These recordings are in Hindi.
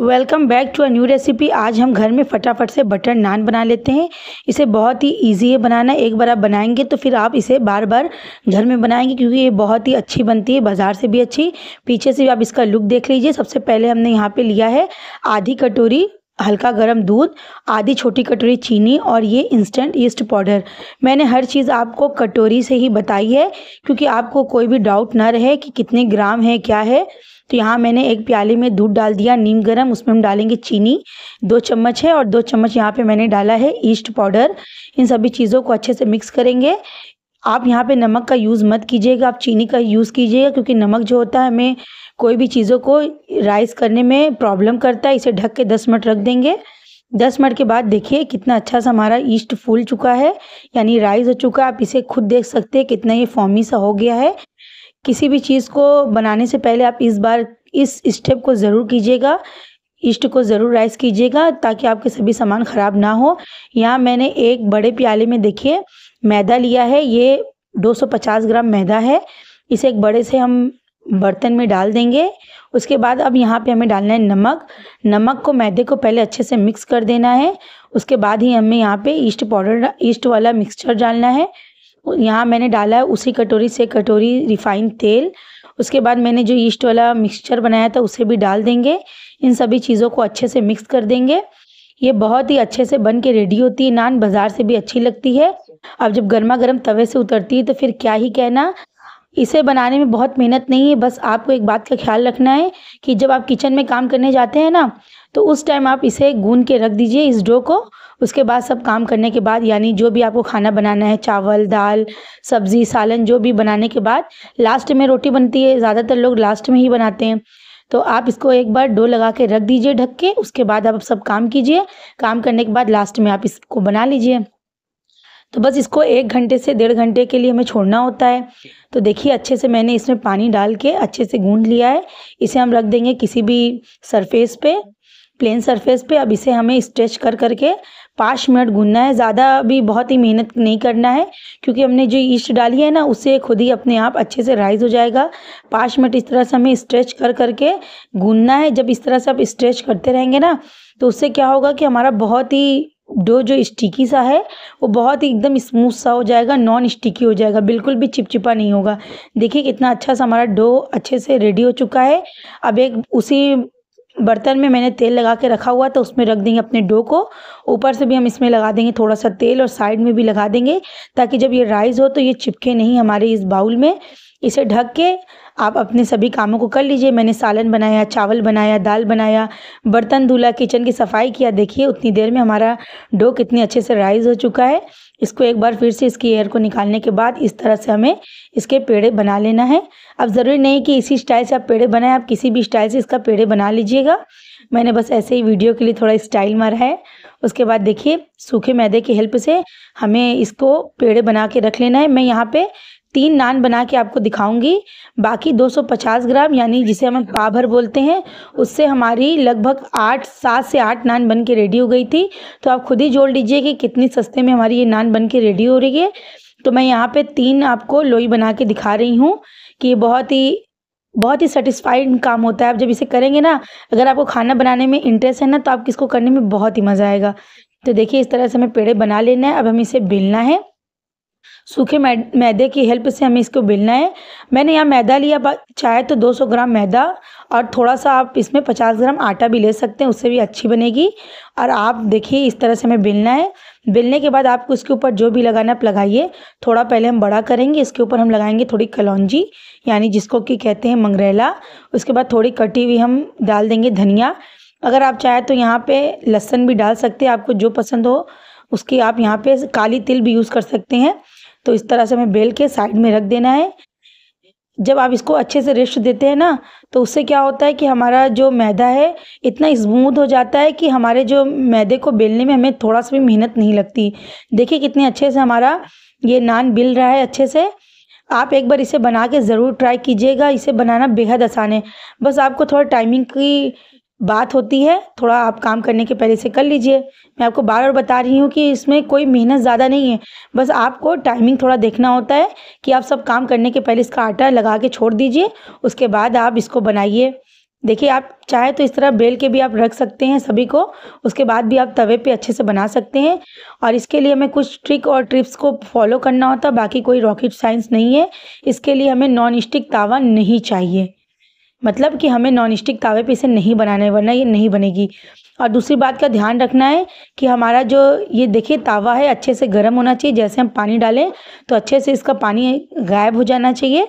welcome back to a new recipe आज हम घर में फटाफट से बटर नान बना लेते हैं इसे बहुत ही इजी है बनाना एक बार आप बनाएंगे तो फिर आप इसे बार बार घर में बनाएंगे क्योंकि ये बहुत ही अच्छी बनती है बाज़ार से भी अच्छी पीछे से भी आप इसका लुक देख लीजिए सबसे पहले हमने यहाँ पे लिया है आधी कटोरी हल्का गर्म दूध आधी छोटी कटोरी चीनी और ये इंस्टेंट ईस्ट पाउडर मैंने हर चीज़ आपको कटोरी से ही बताई है क्योंकि आपको कोई भी डाउट ना रहे कि कितने ग्राम है क्या है तो यहाँ मैंने एक प्याले में दूध डाल दिया नीम गरम उसमें हम डालेंगे चीनी दो चम्मच है और दो चम्मच यहाँ पे मैंने डाला है ईस्ट पाउडर इन सभी चीज़ों को अच्छे से मिक्स करेंगे आप यहाँ पे नमक का यूज़ मत कीजिएगा आप चीनी का यूज़ कीजिएगा क्योंकि नमक जो होता है हमें कोई भी चीज़ों को राइस करने में प्रॉब्लम करता है इसे ढक के दस मिनट रख देंगे दस मिनट के बाद देखिए कितना अच्छा सा हमारा ईस्ट फूल चुका है यानी राइस हो चुका है आप इसे खुद देख सकते हैं कितना ये फॉमी सा हो गया है किसी भी चीज़ को बनाने से पहले आप इस बार इस स्टेप को ज़रूर कीजिएगा ईस्ट को ज़रूर राइस कीजिएगा ताकि आपके सभी सामान ख़राब ना हो यहाँ मैंने एक बड़े प्याले में देखिए मैदा लिया है ये 250 ग्राम मैदा है इसे एक बड़े से हम बर्तन में डाल देंगे उसके बाद अब यहाँ पे हमें डालना है नमक नमक को मैदे को पहले अच्छे से मिक्स कर देना है उसके बाद ही हमें यहाँ पे ईस्ट पाउडर ईस्ट वाला मिक्सचर डालना है यहाँ मैंने डाला उसी कटोरी से कटोरी रिफाइंड तेल उसके बाद मैंने जो ईस्ट वाला मिक्सचर बनाया था उसे भी डाल देंगे इन सभी चीज़ों को अच्छे से मिक्स कर देंगे ये बहुत ही अच्छे से बन के रेडी होती है नान बाज़ार से भी अच्छी लगती है अब जब गर्मा गर्म तवे से उतरती है तो फिर क्या ही कहना इसे बनाने में बहुत मेहनत नहीं है बस आपको एक बात का ख्याल रखना है कि जब आप किचन में काम करने जाते हैं ना तो उस टाइम आप इसे गून के रख दीजिए इस डो को उसके बाद सब काम करने के बाद यानी जो भी आपको खाना बनाना है चावल दाल सब्ज़ी सालन जो भी बनाने के बाद लास्ट में रोटी बनती है ज़्यादातर लोग लास्ट में ही बनाते हैं तो आप इसको एक बार डो लगा के रख दीजिए ढक के उसके बाद आप सब काम कीजिए काम करने के बाद लास्ट में आप इसको बना लीजिए तो बस इसको एक घंटे से डेढ़ घंटे के लिए हमें छोड़ना होता है तो देखिए अच्छे से मैंने इसमें पानी डाल के अच्छे से गूंद लिया है इसे हम रख देंगे किसी भी सरफेस पे प्लेन सरफेस पे अब इसे हमें स्ट्रेच कर करके पाँच मिनट गूंदना है ज़्यादा भी बहुत ही मेहनत नहीं करना है क्योंकि हमने जो ईस्ट डाली है ना उससे खुद ही अपने आप अच्छे से राइज हो जाएगा पाँच मिनट इस तरह से हमें स्ट्रेच कर करके गूंदना है जब इस तरह से आप स्ट्रेच करते रहेंगे ना तो उससे क्या होगा कि हमारा बहुत ही डो जो स्टिकी सा है वो बहुत ही एकदम स्मूथ सा हो जाएगा नॉन स्टिकी हो जाएगा बिल्कुल भी चिपचिपा नहीं होगा देखिए कितना अच्छा सा हमारा डो अच्छे से रेडी हो चुका है अब एक उसी बर्तन में मैंने तेल लगा के रखा हुआ तो उसमें रख देंगे अपने डो को ऊपर से भी हम इसमें लगा देंगे थोड़ा सा तेल और साइड में भी लगा देंगे ताकि जब ये राइस हो तो ये चिपके नहीं हमारे इस बाउल में इसे ढक के आप अपने सभी कामों को कर लीजिए मैंने सालन बनाया चावल बनाया दाल बनाया बर्तन धुला किचन की सफाई किया देखिए उतनी देर में हमारा डो कितने अच्छे से राइज हो चुका है इसको एक बार फिर से इसकी एयर को निकालने के बाद इस तरह से हमें इसके पेड़े बना लेना है अब ज़रूरी नहीं कि इसी स्टाइल से आप पेड़े बनाएं आप किसी भी स्टाइल से इसका पेड़े बना लीजिएगा मैंने बस ऐसे ही वीडियो के लिए थोड़ा स्टाइल मारा है उसके बाद देखिए सूखे मैदे की हेल्प से हमें इसको पेड़े बना के रख लेना है मैं यहाँ पे तीन नान बना के आपको दिखाऊंगी बाकी 250 ग्राम यानी जिसे हम पाभर भर बोलते हैं उससे हमारी लगभग आठ सात से आठ नान बन के रेडी हो गई थी तो आप खुद ही जोड़ लीजिए कि कितनी सस्ते में हमारी ये नान बन के रेडी हो रही है तो मैं यहाँ पे तीन आपको लोई बना के दिखा रही हूँ कि ये बहुत ही बहुत ही सेटिस्फाइड काम होता है आप जब इसे करेंगे ना अगर आपको खाना बनाने में इंटरेस्ट है ना तो आप इसको करने में बहुत ही मज़ा आएगा तो देखिए इस तरह से हमें पेड़े बना लेना है अब हम इसे बेलना है सूखे मैदे की हेल्प से हमें इसको बेलना है मैंने यहाँ मैदा लिया चाहे तो 200 ग्राम मैदा और थोड़ा सा आप इसमें 50 ग्राम आटा भी ले सकते हैं उससे भी अच्छी बनेगी और आप देखिए इस तरह से हमें बेलना है बेलने के बाद आपको इसके ऊपर जो भी लगाना आप लगाइए थोड़ा पहले हम बड़ा करेंगे इसके ऊपर हम लगाएंगे थोड़ी कलौजी यानी जिसको कि कहते हैं मंगरेला उसके बाद थोड़ी कटी हुई हम डाल देंगे धनिया अगर आप चाहें तो यहाँ पे लहसन भी डाल सकते हैं आपको जो पसंद हो उसकी आप यहाँ पे काली तिल भी यूज़ कर सकते हैं तो इस तरह से हमें बेल के साइड में रख देना है जब आप इसको अच्छे से रेस्ट देते हैं ना तो उससे क्या होता है कि हमारा जो मैदा है इतना स्मूथ हो जाता है कि हमारे जो मैदे को बेलने में हमें थोड़ा सा भी मेहनत नहीं लगती देखिए कितने अच्छे से हमारा ये नान बिल रहा है अच्छे से आप एक बार इसे बना के ज़रूर ट्राई कीजिएगा इसे बनाना बेहद आसान है बस आपको थोड़ा टाइमिंग की बात होती है थोड़ा आप काम करने के पहले से कर लीजिए मैं आपको बार बार बता रही हूँ कि इसमें कोई मेहनत ज़्यादा नहीं है बस आपको टाइमिंग थोड़ा देखना होता है कि आप सब काम करने के पहले इसका आटा लगा के छोड़ दीजिए उसके बाद आप इसको बनाइए देखिए आप चाहे तो इस तरह बेल के भी आप रख सकते हैं सभी को उसके बाद भी आप तवे पे अच्छे से बना सकते हैं और इसके लिए हमें कुछ ट्रिक और ट्रिप्स को फॉलो करना होता बाकी कोई रॉकेट साइंस नहीं है इसके लिए हमें नॉन स्टिक तावा नहीं चाहिए मतलब कि हमें नॉन स्टिक तावे पे इसे नहीं बनाना है वरना ये नहीं बनेगी और दूसरी बात का ध्यान रखना है कि हमारा जो ये देखिए तावा है अच्छे से गर्म होना चाहिए जैसे हम पानी डालें तो अच्छे से इसका पानी गायब हो जाना चाहिए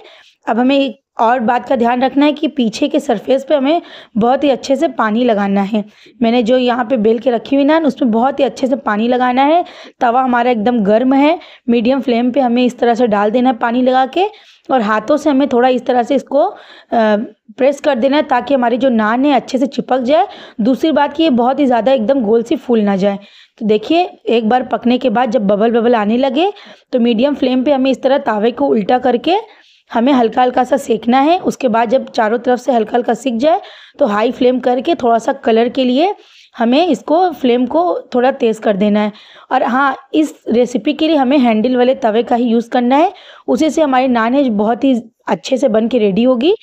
अब हमें एक और बात का ध्यान रखना है कि पीछे के सरफेस पे हमें बहुत ही अच्छे से पानी लगाना है मैंने जो यहाँ पे बेल के रखी हुई नान उसमें बहुत ही अच्छे से पानी लगाना है तवा हमारा एकदम गर्म है मीडियम फ्लेम पे हमें इस तरह से डाल देना है पानी लगा के और हाथों से हमें थोड़ा इस तरह से इसको प्रेस कर देना है ताकि हमारी जो नान है अच्छे से चिपक जाए दूसरी बात कि ये बहुत ही ज़्यादा एकदम गोल सी फूल ना जाए तो देखिए एक बार पकने के बाद जब बबल बबल आने लगे तो मीडियम फ्लेम पर हमें इस तरह तावे को उल्टा करके हमें हल्का हल्का सा सेकना है उसके बाद जब चारों तरफ से हल्का हल्का सीख जाए तो हाई फ्लेम करके थोड़ा सा कलर के लिए हमें इसको फ्लेम को थोड़ा तेज़ कर देना है और हाँ इस रेसिपी के लिए हमें हैंडल वाले तवे का ही यूज़ करना है उसी से हमारी नान है बहुत ही अच्छे से बन के रेडी होगी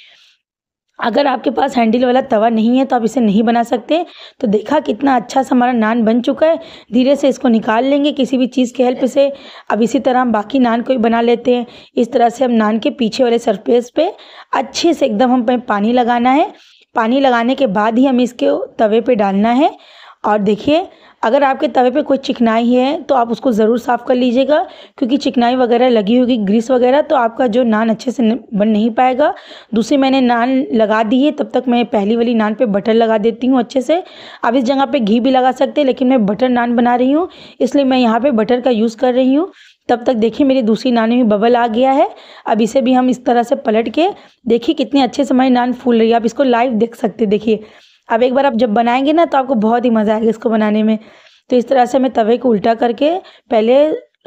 अगर आपके पास हैंडल वाला तवा नहीं है तो आप इसे नहीं बना सकते तो देखा कितना अच्छा सा हमारा नान बन चुका है धीरे से इसको निकाल लेंगे किसी भी चीज़ के हेल्प से अब इसी तरह हम बाकी नान को भी बना लेते हैं इस तरह से हम नान के पीछे वाले सरफेस पे अच्छे से एकदम हमें पानी लगाना है पानी लगाने के बाद ही हमें इसके तवे पर डालना है और देखिए अगर आपके तवे पे कोई चिकनाई है तो आप उसको ज़रूर साफ़ कर लीजिएगा क्योंकि चिकनाई वगैरह लगी होगी ग्रीस वगैरह तो आपका जो नान अच्छे से बन नहीं पाएगा दूसरी मैंने नान लगा दी है तब तक मैं पहली वाली नान पे बटर लगा देती हूँ अच्छे से आप इस जगह पे घी भी लगा सकते हैं लेकिन मैं बटर नान बना रही हूँ इसलिए मैं यहाँ पर बटर का यूज़ कर रही हूँ तब तक देखिए मेरी दूसरी नान में बबल आ गया है अब इसे भी हम इस तरह से पलट के देखिए कितने अच्छे से हमारी नान फूल रही है आप इसको लाइव देख सकते देखिए अब एक बार आप जब बनाएंगे ना तो आपको बहुत ही मज़ा आएगा इसको बनाने में तो इस तरह से हमें तवे को उल्टा करके पहले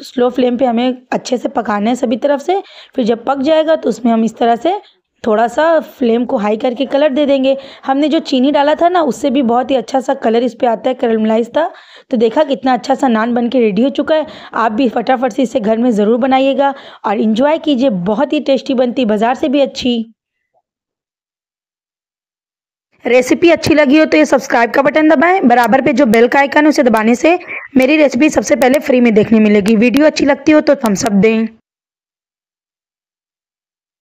स्लो फ्लेम पे हमें अच्छे से पकाना है सभी तरफ से फिर जब पक जाएगा तो उसमें हम इस तरह से थोड़ा सा फ्लेम को हाई करके कलर दे देंगे हमने जो चीनी डाला था ना उससे भी बहुत ही अच्छा सा कलर इस पर आता है कैरमलाइज था तो देखा कितना अच्छा सा नान बन के रेडी हो चुका है आप भी फटाफट से इसे घर में ज़रूर बनाइएगा और इन्जॉय कीजिए बहुत ही टेस्टी बनती बाज़ार से भी अच्छी रेसिपी अच्छी लगी हो तो ये सब्सक्राइब का बटन दबाएं बराबर पे जो बेल का आइकन है उसे दबाने से मेरी रेसिपी सबसे पहले फ्री में देखने मिलेगी वीडियो अच्छी लगती हो तो थम्सअप दें